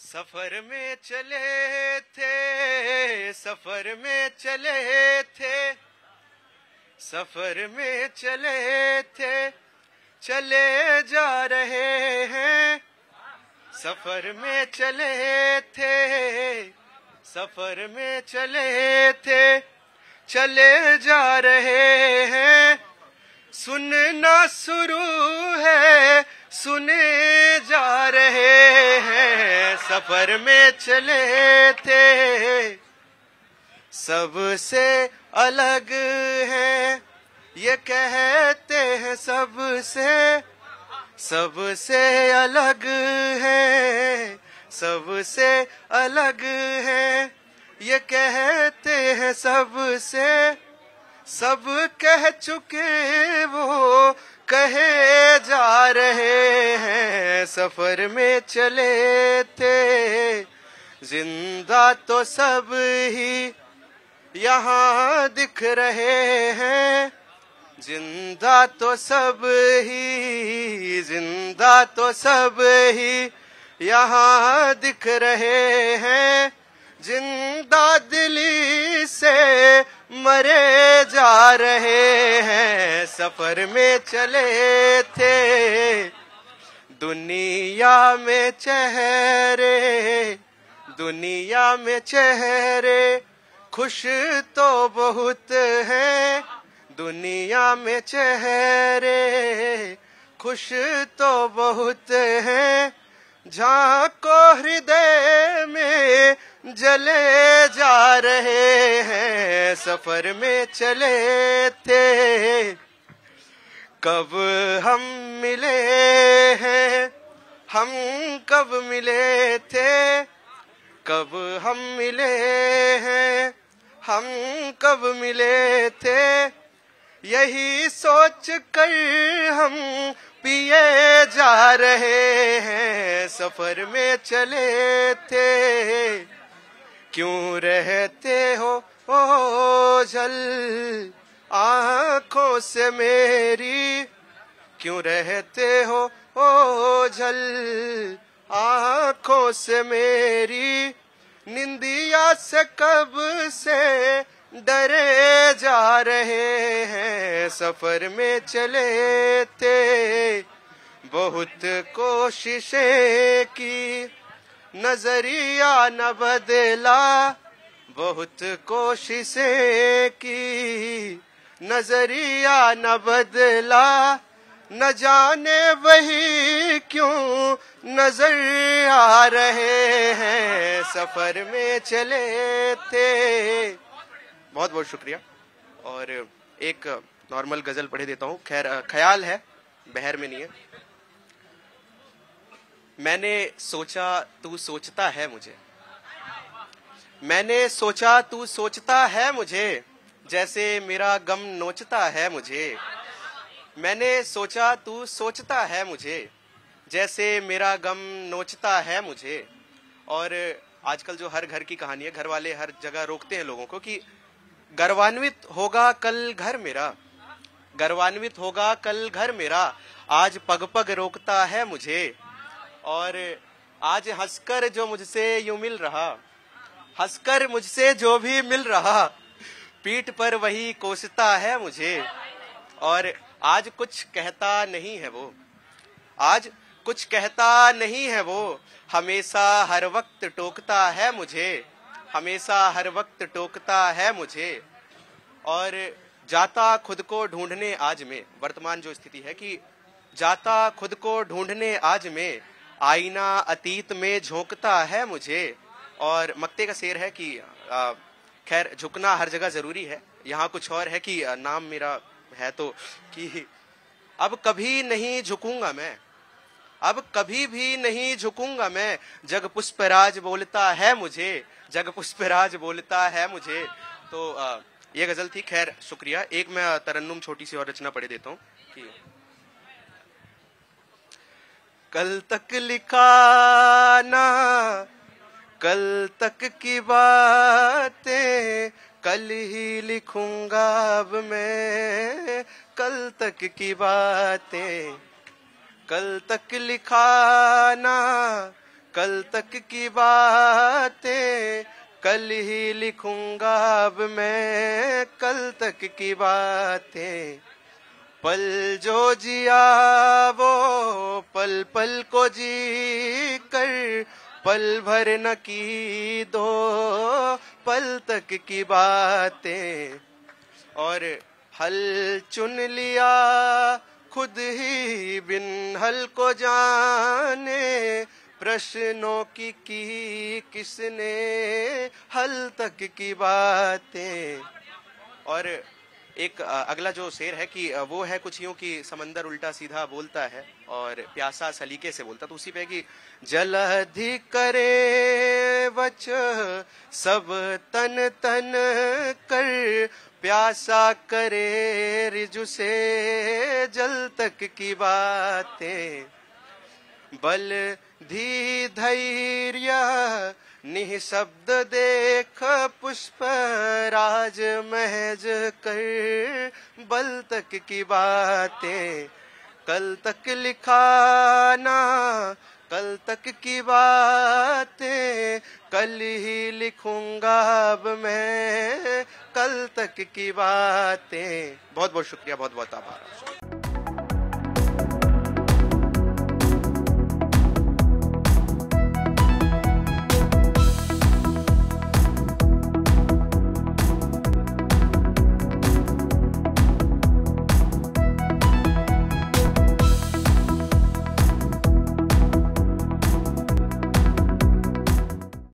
सफर में चले थे सफर में चले थे सफर में चले थे चले जा रहे हैं सफर में चले थे सफर में चले थे चले जा रहे हैं सुनना शुरू है सुने सफर में चले थे सबसे अलग है ये कहते हैं सबसे सबसे अलग है सबसे अलग है ये कहते हैं सबसे सब कह चुके वो कहे जा रहे हैं सफर में चले थे जिंदा तो सब ही यहाँ दिख रहे हैं जिंदा तो सब ही जिंदा तो सब ही यहाँ दिख रहे हैं जिंदा दिली मरे जा रहे हैं सफर में चले थे दुनिया में चेहरे दुनिया में चेहरे खुश तो बहुत है दुनिया में चेहरे खुश तो बहुत है झाको हृदय जले जा रहे हैं सफर में चले थे कब हम मिले हैं हम कब मिले थे कब हम मिले हैं हम कब मिले थे यही सोच कर हम पिए जा रहे हैं सफर में चले थे क्यों रहते हो ओझल आंखों से मेरी क्यों रहते हो जल आंखों से मेरी निंदिया से कब से डरे जा रहे हैं सफर में चले थे बहुत कोशिशें की नजरिया न बदला बहुत कोशिशें की नजरिया न बदला न जाने वही क्यों नजर आ रहे हैं सफर में चले थे बहुत बहुत शुक्रिया और एक नॉर्मल गजल पढ़े देता हूँ खैर ख्याल है बहर में नहीं है मैंने सोचा तू सोचता है मुझे मैंने सोचा तू सोचता है मुझे जैसे मेरा गम नोचता है मुझे मैंने सोचा तू सोचता है मुझे जैसे मेरा गम नोचता है मुझे और आजकल जो हर घर की कहानी है घर वाले हर जगह रोकते हैं लोगों को कि गर्वान्वित होगा कल घर मेरा गर्वान्वित होगा कल घर मेरा आज पग पग रोकता है मुझे और आज हंसकर जो मुझसे यूं मिल रहा हंसकर मुझसे जो भी मिल रहा पीठ पर वही कोसता है मुझे और आज कुछ कहता नहीं है वो आज कुछ कहता नहीं है वो हमेशा हर वक्त टोकता है मुझे हमेशा हर वक्त टोकता है मुझे और जाता खुद को ढूंढने आज में वर्तमान जो स्थिति है कि जाता खुद को ढूंढने आज में आईना अतीत में झोंकता है मुझे और मक्ते का शेर है कि खैर झुकना हर जगह जरूरी है यहाँ कुछ और है कि नाम मेरा है तो कि अब कभी नहीं झुकूंगा मैं अब कभी भी नहीं झुकूंगा मैं जग पुष्पराज बोलता है मुझे जग पुष्पराज बोलता है मुझे तो आ, ये गजल थी खैर शुक्रिया एक मैं तरन्नुम छोटी सी और रचना पढ़े देता हूँ कल तक लिखा ना कल तक की बातें कल ही लिखूंगा अब मैं कल तक की बातें कल तक लिखाना कल तक की बातें कल ही लिखूंगा अब मैं कल तक की बातें पल जो जिया वो पल पल को जी कर पल भर न की दो पल तक की बातें और हल चुन लिया खुद ही बिन हल को जाने प्रश्नों की की किसने हल तक की बातें और एक अगला जो शेर है कि वो है कुछ यूं कि समंदर उल्टा सीधा बोलता है और प्यासा सलीके से बोलता तो उसी पे कि जलधि करे वच सब तन तन कर प्यासा करे रिजु से जल तक की बातें बल धी धैर्य निःशब्द देख पुष्प राज महज कर बल तक की बातें कल तक लिखाना कल तक की बातें कल ही लिखूंगा अब मैं कल तक की बातें बहुत बहुत शुक्रिया बहुत बहुत आभार